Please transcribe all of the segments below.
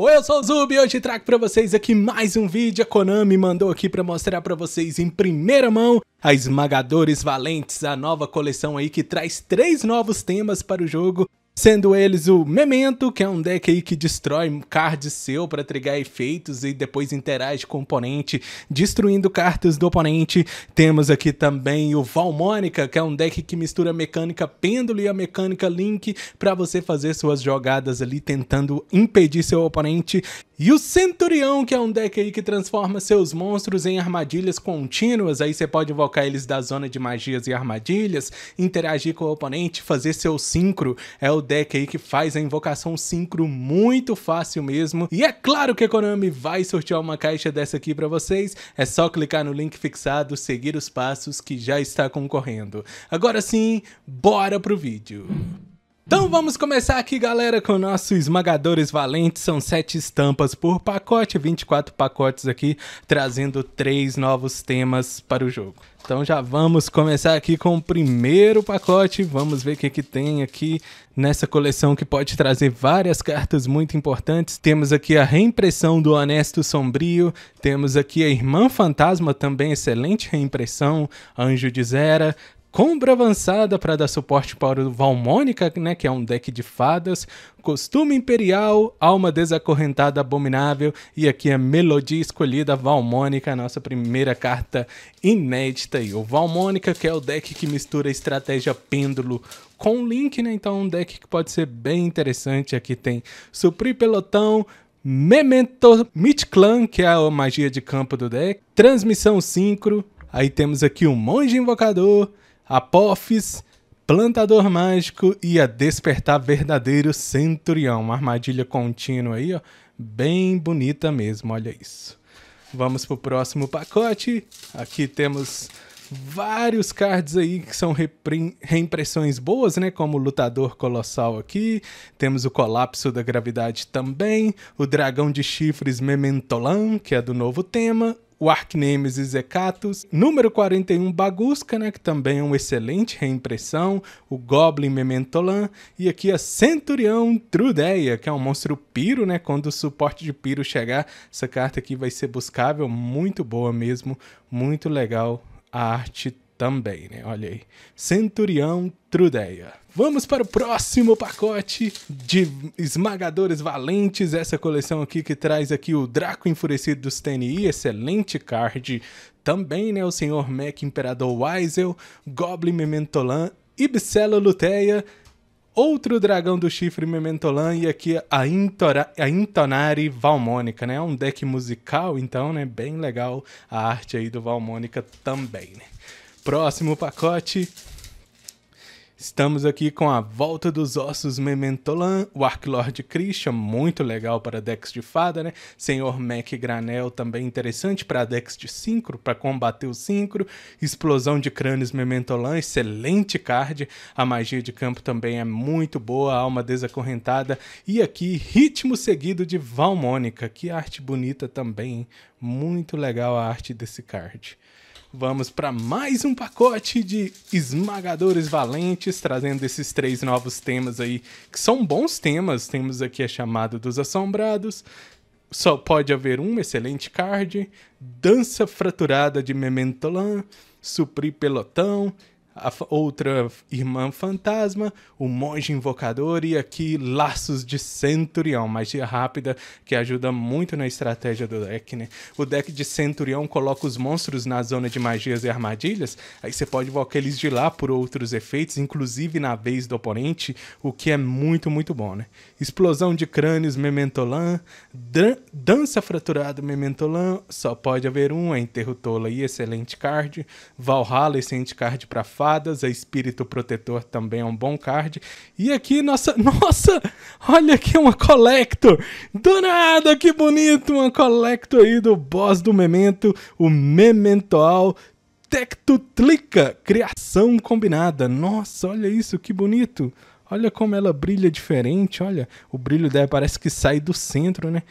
Oi, eu sou o Zubi e hoje trago para vocês aqui mais um vídeo. A Konami mandou aqui para mostrar para vocês em primeira mão a Esmagadores Valentes, a nova coleção aí que traz três novos temas para o jogo Sendo eles o Memento, que é um deck aí que destrói card seu para trigar efeitos e depois interage com o oponente, destruindo cartas do oponente. Temos aqui também o Valmônica, que é um deck que mistura a mecânica Pêndulo e a mecânica Link para você fazer suas jogadas ali tentando impedir seu oponente. E o Centurião, que é um deck aí que transforma seus monstros em armadilhas contínuas, aí você pode invocar eles da zona de magias e armadilhas, interagir com o oponente, fazer seu sincro. É o deck aí que faz a invocação sincro muito fácil mesmo. E é claro que a Konami vai sortear uma caixa dessa aqui para vocês. É só clicar no link fixado, seguir os passos que já está concorrendo. Agora sim, bora pro vídeo. Então vamos começar aqui, galera, com o nosso Esmagadores Valentes. São sete estampas por pacote, 24 pacotes aqui, trazendo três novos temas para o jogo. Então já vamos começar aqui com o primeiro pacote. Vamos ver o que, que tem aqui nessa coleção que pode trazer várias cartas muito importantes. Temos aqui a reimpressão do Honesto Sombrio. Temos aqui a Irmã Fantasma, também excelente reimpressão. Anjo de Zera. Compra avançada para dar suporte para o Valmônica, né, que é um deck de fadas, Costume Imperial, Alma Desacorrentada Abominável e aqui a Melodia Escolhida Valmônica, a nossa primeira carta inédita. E o Valmônica, que é o deck que mistura estratégia pêndulo com Link, né? Então um deck que pode ser bem interessante. Aqui tem Suprir Pelotão, Memento Mitch Clan, que é a magia de campo do deck, Transmissão Sincro, aí temos aqui o Monge Invocador, Apophis, Plantador Mágico e a Despertar Verdadeiro Centurião. Uma armadilha contínua aí, ó. Bem bonita mesmo, olha isso. Vamos pro próximo pacote. Aqui temos vários cards aí que são reimpressões boas, né? Como o Lutador Colossal aqui, temos o Colapso da Gravidade também, o Dragão de Chifres Mementolan, que é do novo tema, o Arcnemesis Hecatus. Número 41, Bagusca, né, que também é uma excelente reimpressão. O Goblin Mementolan. E aqui a Centurião Trudeia, que é um monstro Piro, né? Quando o suporte de Piro chegar, essa carta aqui vai ser buscável. Muito boa mesmo, muito legal a arte também, né? Olha aí. Centurião Trudeia. Vamos para o próximo pacote de esmagadores valentes. Essa coleção aqui que traz aqui o Draco Enfurecido dos TNI, excelente card. Também, né, o Senhor Mac Imperador Weisel, Goblin Mementolan, Ibsela Luteia, outro dragão do chifre Mementolan e aqui a, Intora, a Intonari Valmônica, né? É um deck musical, então, né? Bem legal a arte aí do Valmônica também, né? próximo pacote, estamos aqui com a Volta dos Ossos Mementolan, o Arclord Christian, muito legal para decks de fada, né? Senhor Mac Granel também interessante para decks de sincro, para combater o sincro. Explosão de Crânios Mementolan, excelente card. A magia de campo também é muito boa, Alma Desacorrentada. E aqui, Ritmo Seguido de Valmônica, que arte bonita também, hein? Muito legal a arte desse card. Vamos para mais um pacote de esmagadores valentes, trazendo esses três novos temas aí, que são bons temas. Temos aqui a chamada dos assombrados, só pode haver um excelente card, dança fraturada de Mementolan, supri pelotão a outra irmã fantasma, o monge invocador e aqui laços de centurião, magia rápida que ajuda muito na estratégia do deck, né? O deck de centurião coloca os monstros na zona de magias e armadilhas, aí você pode invocar eles de lá por outros efeitos, inclusive na vez do oponente, o que é muito, muito bom, né? Explosão de crânios, mementolan, dan dança fraturada, mementolan, só pode haver um, é enterro tola e excelente card, Valhalla, excelente card pra Espadas, a é Espírito Protetor também é um bom card. E aqui, nossa, nossa, olha aqui uma Collector, do nada, que bonito, uma Collector aí do boss do Memento, o Mementoal Tectutlica, criação combinada, nossa, olha isso, que bonito. Olha como ela brilha diferente, olha, o brilho dela parece que sai do centro, né?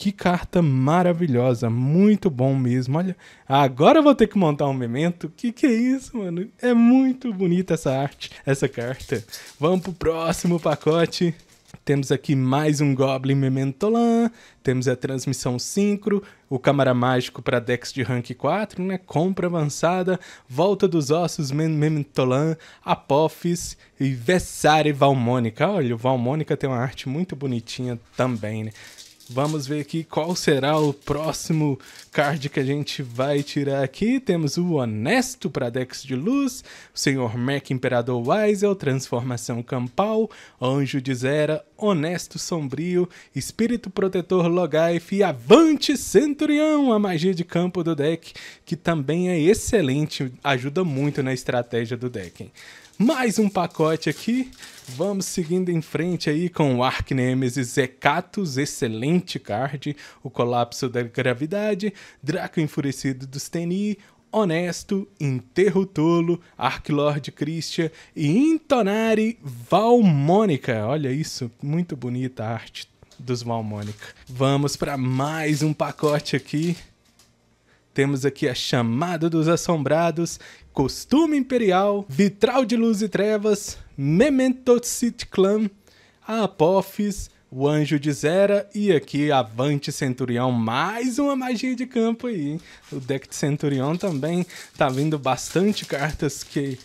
Que carta maravilhosa, muito bom mesmo. Olha, agora eu vou ter que montar um memento. Que que é isso, mano? É muito bonita essa arte, essa carta. Vamos pro próximo pacote. Temos aqui mais um Goblin Mementolan, temos a transmissão sincro, o Câmara Mágico para decks de rank 4, né? Compra avançada, Volta dos Ossos, Mementolan, Apophis e Vessare Valmônica. Olha, o Valmônica tem uma arte muito bonitinha também, né? Vamos ver aqui qual será o próximo card que a gente vai tirar aqui. Temos o Honesto para Dex de Luz, o Senhor Mac Imperador Weisel, Transformação Campal, Anjo de Zera, Honesto Sombrio, Espírito Protetor Logai, e Avante Centurião, a magia de campo do deck, que também é excelente, ajuda muito na estratégia do deck. Hein? mais um pacote aqui. Vamos seguindo em frente aí com o Arc Nemesis excelente card, o Colapso da Gravidade, Draco Enfurecido dos Teni, Honesto, Enterro Tolo, Arclord Christian e Intonari Valmônica. Olha isso, muito bonita a arte dos Valmônica. Vamos para mais um pacote aqui temos aqui a Chamada dos Assombrados, Costume Imperial, Vitral de Luz e Trevas, Memento Clan, a Apophis, o Anjo de Zera e aqui Avante Centurião, mais uma magia de campo aí. O deck de Centurião também tá vindo bastante cartas que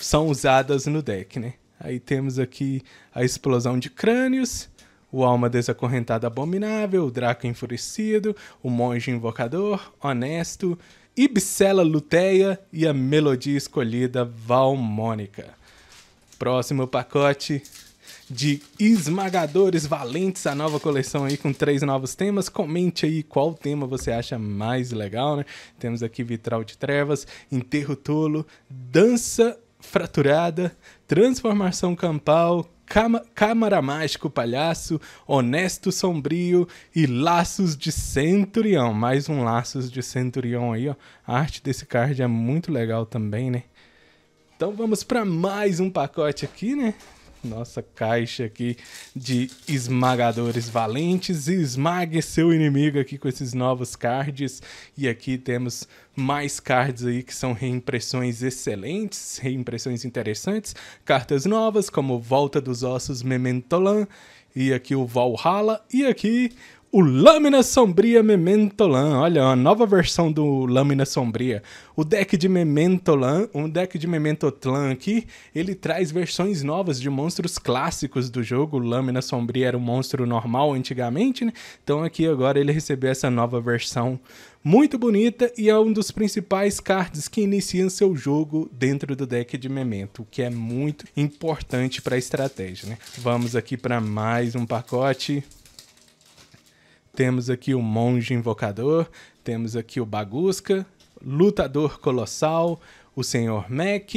são usadas no deck, né? Aí temos aqui a Explosão de Crânios, o alma desacorrentada abominável, o Draco enfurecido, o monge invocador, honesto, Ibsela luteia e a melodia escolhida Valmônica. Próximo pacote de esmagadores valentes, a nova coleção aí com três novos temas. Comente aí qual tema você acha mais legal, né? Temos aqui Vitral de Trevas, Enterro Tolo, Dança Fraturada, Transformação Campal, Câmara Mágico Palhaço, Honesto Sombrio e Laços de Centurião. Mais um Laços de Centurião aí, ó. A arte desse card é muito legal também, né? Então vamos para mais um pacote aqui, né? nossa caixa aqui de esmagadores valentes. Esmague seu inimigo aqui com esses novos cards. E aqui temos mais cards aí que são reimpressões excelentes, reimpressões interessantes. Cartas novas como Volta dos Ossos Mementolan. E aqui o Valhalla. E aqui o Lâmina Sombria Mementolan. Olha, uma nova versão do Lâmina Sombria. O deck de Mementolan, um deck de Mementotlan aqui, ele traz versões novas de monstros clássicos do jogo. O Lâmina Sombria era um monstro normal antigamente, né? Então aqui agora ele recebeu essa nova versão muito bonita e é um dos principais cards que iniciam seu jogo dentro do deck de Memento, o que é muito importante para a estratégia, né? Vamos aqui para mais um pacote. Temos aqui o Monge Invocador, temos aqui o Bagusca, Lutador Colossal, o Senhor Mac,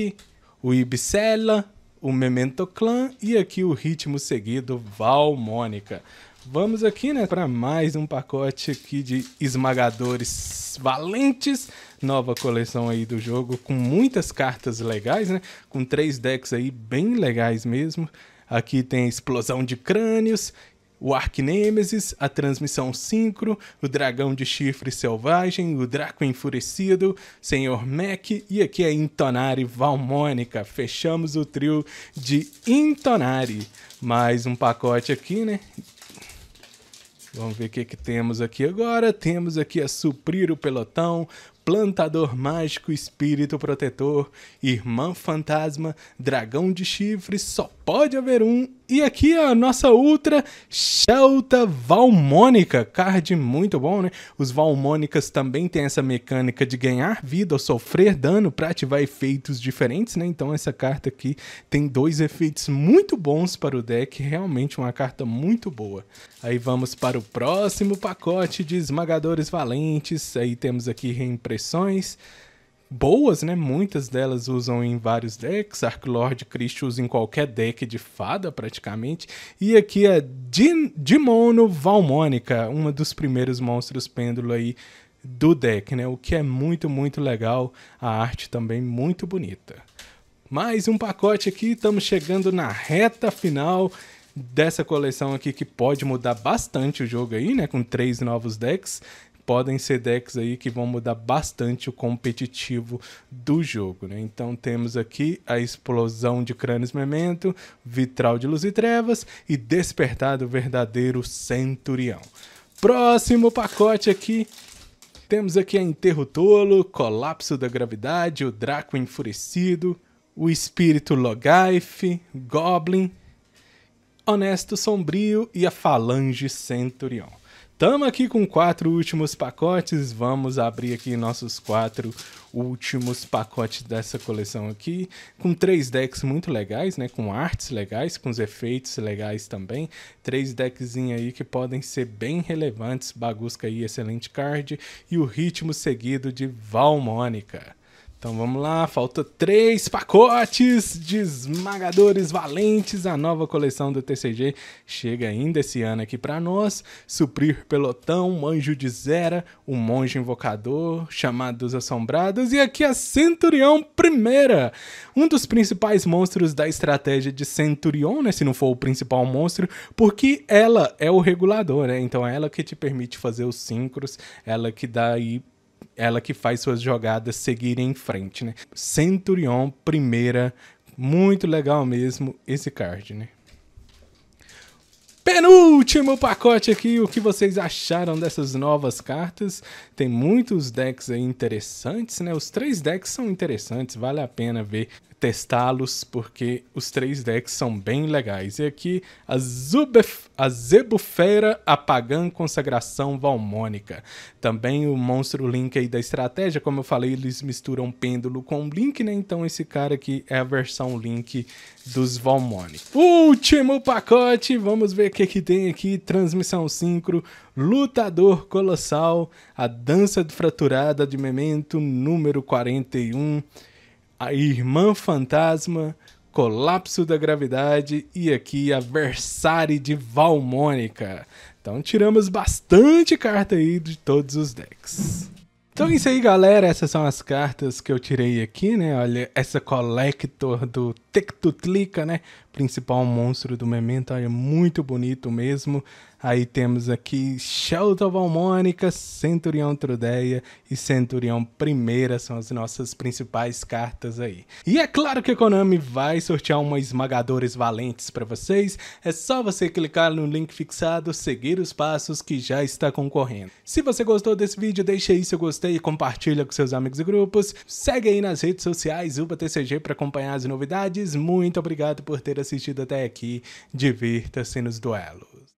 o Ibicella, o Memento Clan e aqui o ritmo seguido Valmônica. Vamos aqui, né, para mais um pacote aqui de esmagadores valentes, nova coleção aí do jogo com muitas cartas legais, né? Com três decks aí bem legais mesmo. Aqui tem a explosão de crânios o Arquinêmesis, a transmissão Sincro, o Dragão de Chifre Selvagem, o Draco Enfurecido, Senhor Mac e aqui é Intonari Valmônica. Fechamos o trio de Intonari. Mais um pacote aqui, né? Vamos ver o que, que temos aqui agora. Temos aqui a Suprir o Pelotão, Plantador Mágico, Espírito Protetor, Irmã Fantasma, Dragão de Chifre, Sol Pode Haver Um. E aqui a nossa ultra Shelta Valmônica. Card muito bom, né? Os Valmônicas também têm essa mecânica de ganhar vida ou sofrer dano para ativar efeitos diferentes, né? Então essa carta aqui tem dois efeitos muito bons para o deck. Realmente uma carta muito boa. Aí vamos para o próximo pacote de Esmagadores Valentes. Aí temos aqui reimpressões boas, né? Muitas delas usam em vários decks. Lord Christ usa em qualquer deck de fada, praticamente. E aqui é Dimono Valmônica, uma dos primeiros monstros pêndulo aí do deck, né? O que é muito, muito legal. A arte também muito bonita. Mais um pacote aqui, estamos chegando na reta final dessa coleção aqui que pode mudar bastante o jogo aí, né? Com três novos decks podem ser decks aí que vão mudar bastante o competitivo do jogo, né? Então temos aqui a explosão de Crânios Memento, Vitral de Luz e Trevas e Despertar do Verdadeiro Centurião. Próximo pacote aqui, temos aqui a Enterro Tolo, Colapso da Gravidade, o Draco Enfurecido, o Espírito Logife, Goblin, Honesto Sombrio e a Falange Centurion. Tamo aqui com quatro últimos pacotes. Vamos abrir aqui nossos quatro últimos pacotes dessa coleção aqui, com três decks muito legais, né? Com artes legais, com os efeitos legais também. Três deckzinhos aí que podem ser bem relevantes. Bagusca aí, excelente card. E o ritmo seguido de Valmônica. Então vamos lá, falta três pacotes de esmagadores valentes. A nova coleção do TCG chega ainda esse ano aqui para nós. Suprir Pelotão, Anjo de Zera, o um Monge Invocador, Chamados Assombrados e aqui a Centurião Primeira. Um dos principais monstros da estratégia de Centurion, né, se não for o principal monstro, porque ela é o regulador, né? Então é ela que te permite fazer os sincros, ela que dá aí ela que faz suas jogadas seguirem em frente, né? Centurion, primeira, muito legal mesmo esse card, né? Penúltimo pacote aqui, o que vocês acharam dessas novas cartas? Tem muitos decks aí interessantes, né? Os três decks são interessantes, vale a pena ver testá-los, porque os três decks são bem legais. E aqui a, Zubef, a Consagração Valmônica. Também o monstro Link aí da estratégia, como eu falei, eles misturam pêndulo com Link, né? Então esse cara aqui é a versão Link dos Valmônicos. Último pacote, vamos ver o que, que tem aqui. Transmissão sincro. Lutador Colossal, a Dança Fraturada de Memento, número 41 a Irmã Fantasma, Colapso da Gravidade e aqui a Versari de Valmônica. Então tiramos bastante carta aí de todos os decks. Então é isso aí, galera. Essas são as cartas que eu tirei aqui, né? Olha, essa Collector do Tectutlica, né? principal monstro do Memento, é muito bonito mesmo. Aí temos aqui Shelta Valmônica, Centurião Trudeia e Centurião Primeira são as nossas principais cartas aí. E é claro que a Konami vai sortear uma esmagadores valentes para vocês. É só você clicar no link fixado, seguir os passos que já está concorrendo. Se você gostou desse vídeo, deixa aí seu gostei e compartilha com seus amigos e grupos. Segue aí nas redes sociais TCG para acompanhar as novidades. Muito obrigado por ter assistido assistido até aqui. Divirta-se nos duelos.